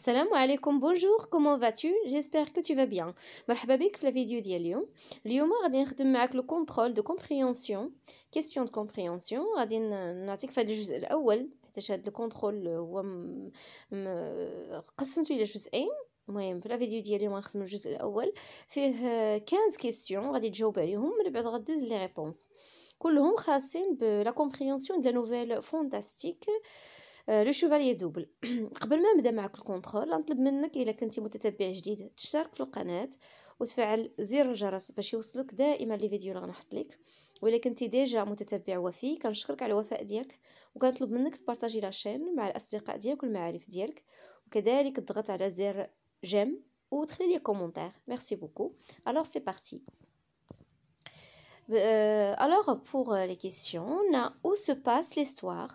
Salam alaikum, bonjour, comment vas-tu J'espère que tu vas bien. مرحبا بك la vidéo d'aujourd'hui. اليوم غادي نخدم le contrôle de compréhension, question de compréhension, غادي نعطيك في Le الجزء الاول حيت هذا الكونترول هو قسمته المهم في لا فيديو ديالي غنخدم الجزء الاول فيه 15 كيسيون غادي تجاوب عليهم من بعد غدوز لي ريبونس كلهم خاصين بلا كومبريونسيون نوفيل لو شوفالي دوبل قبل ما نبدا معك الكونترول نطلب منك الا كنتي متتبع جديد تشترك في القناه وتفعل زر الجرس باش يوصلك دائما لي فيديو اللي غنحط لك ولا كنتي ديجا متتبع وفي كنشكرك على الوفاء ديالك وكنطلب منك تبارطاجي لاشين مع الاصدقاء ديالك والمعارف ديالك وكذلك تضغط على زر جيم وتخلي لي كومونتير ميرسي بوكو الوغ سي بارتي Euh, alors, pour les questions, on a où se passe l'histoire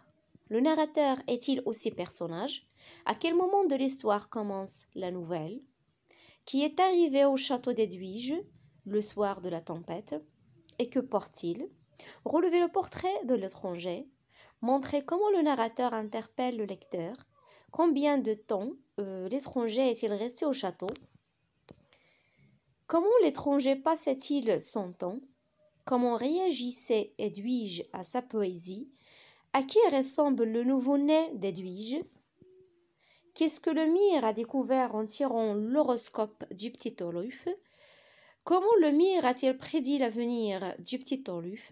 Le narrateur est-il aussi personnage À quel moment de l'histoire commence la nouvelle Qui est arrivé au château d'Edwige le soir de la tempête Et que porte-t-il Relever le portrait de l'étranger Montrer comment le narrateur interpelle le lecteur Combien de temps euh, l'étranger est-il resté au château Comment l'étranger passait-il son temps Comment réagissait Edwige à sa poésie à qui ressemble le nouveau-né déduis-je Qu'est-ce que le mire a découvert en tirant l'horoscope du petit Oluf Comment le mire a-t-il prédit l'avenir du petit Oluf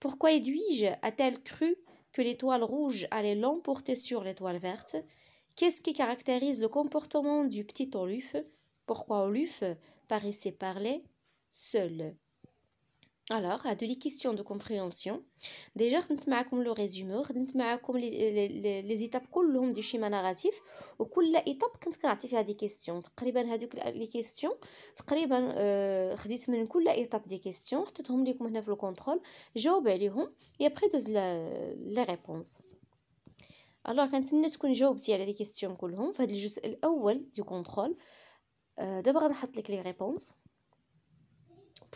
Pourquoi Edwige a-t-elle cru que l'étoile rouge allait l'emporter sur l'étoile verte Qu'est-ce qui caractérise le comportement du petit Oluf Pourquoi Oluf paraissait parler seul alors, à les questions de compréhension. Déjà, je vais le résumé, je vais les, les, les étapes du schéma narratif. Et كل étape, je vais des questions. تقريبا هذوك les questions, تقريبا خديت من كل étape des questions, حطيتهم لكم هنا في le contrôle, جاوب عليهم, et après avez euh, les réponses. Alors, كنتمنى تكون جاوبتي على les questions كلهم في هذا الجزء الأول du contrôle. دابا غنحط لك les réponses.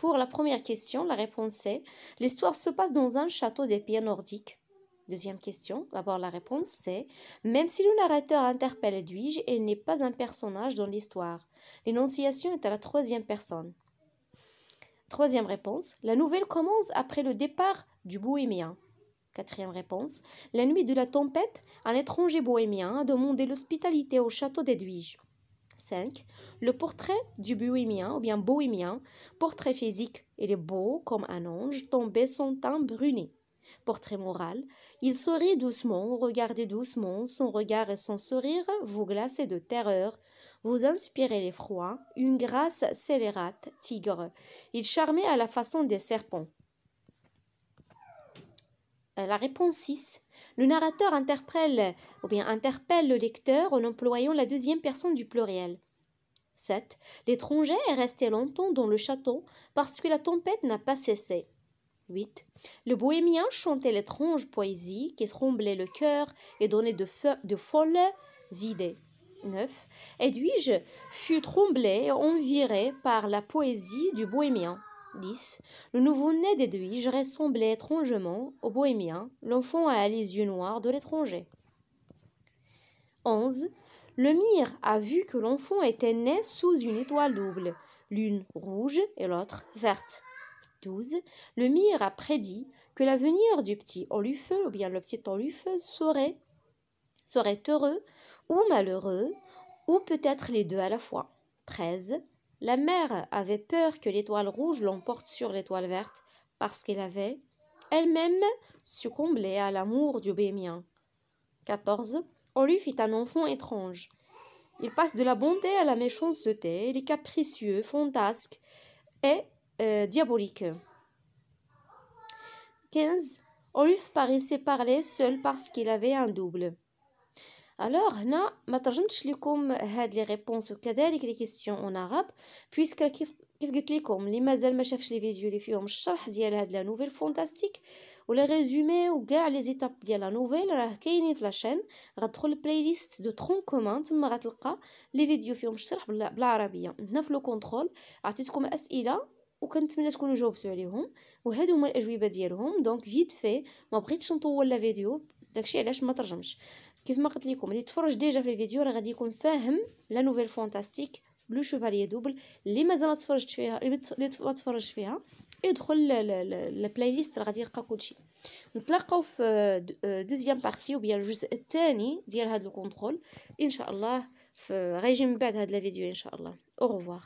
Pour la première question, la réponse est L'histoire se passe dans un château des pays nordiques. Deuxième question, d'abord la réponse est « Même si le narrateur interpelle Edwige, il n'est pas un personnage dans l'histoire. L'énonciation est à la troisième personne. Troisième réponse, la nouvelle commence après le départ du bohémien. Quatrième réponse, la nuit de la tempête, un étranger bohémien a demandé l'hospitalité au château d'Edwige. 5. Le portrait du bohémien, ou bien bohémien, portrait physique, il est beau comme un ange tombé son teint bruni. Portrait moral, il sourit doucement, regardez doucement, son regard et son sourire vous glacez de terreur, vous inspirez l'effroi, une grâce scélérate, tigre. Il charmait à la façon des serpents. Euh, la réponse 6. Le narrateur interpelle, ou bien interpelle le lecteur en employant la deuxième personne du pluriel. 7. L'étranger est resté longtemps dans le château parce que la tempête n'a pas cessé. 8. Le bohémien chantait l'étrange poésie qui tremblait le cœur et donnait de, folles idées. 9. Edwige fut tremblé et enviré par la poésie du bohémien. 10, le nouveau-né des ressemblait étrangement au bohémien, l'enfant a les yeux noirs de l'étranger. 11. Le mire a vu que l'enfant était né sous une étoile double, l'une rouge et l'autre verte. 12. Le mire a prédit que l'avenir du petit Olufeu, ou bien le petit Olufeu, serait, serait heureux ou malheureux, ou peut-être les deux à la fois. 13. La mère avait peur que l'étoile rouge l'emporte sur l'étoile verte parce qu'elle avait elle-même succombé à l'amour du Bémien. 14. Oluf est un enfant étrange. Il passe de la bonté à la méchanceté, il est capricieux, fantasque et euh, diabolique. 15. Oluf paraissait parler seul parce qu'il avait un double. الوغ هنا ما ترجمتش لكم هاد لي ريبونس وكذلك لي كيسيون اون عرب بويسك كيف كيف قلت لكم اللي مازال ما شافش لي فيديو اللي فيهم الشرح ديال هاد لا نوفيل فونتاستيك ولا ريزومي وكاع لي زيتاب ديال لا نوفيل راه كاينين في لاشين غتدخل البلاي ليست دو ترون كومان تما غتلقى لي فيديو فيهم الشرح بالعربيه هنا في لو كونترول عطيتكم اسئله وكنتمنى تكونوا جاوبتوا عليهم وهادو هما الاجوبه ديالهم دونك فيت في ما بغيتش نطول لا فيديو داكشي علاش ما ترجمش كيف ما قلت لكم اللي تفرج ديجا في الفيديو راه غادي يكون فاهم لا نوفيل فونتاستيك لو شوفالي دوبل اللي مازال ما تفرجت فيها اللي ما تفرجش فيها يدخل البلاي ليست راه غادي يلقى كلشي نتلاقاو في دوزيام بارتي وبيا الجزء الثاني ديال هاد الكونترول ان شاء الله غيجي من بعد هاد الفيديو ان شاء الله او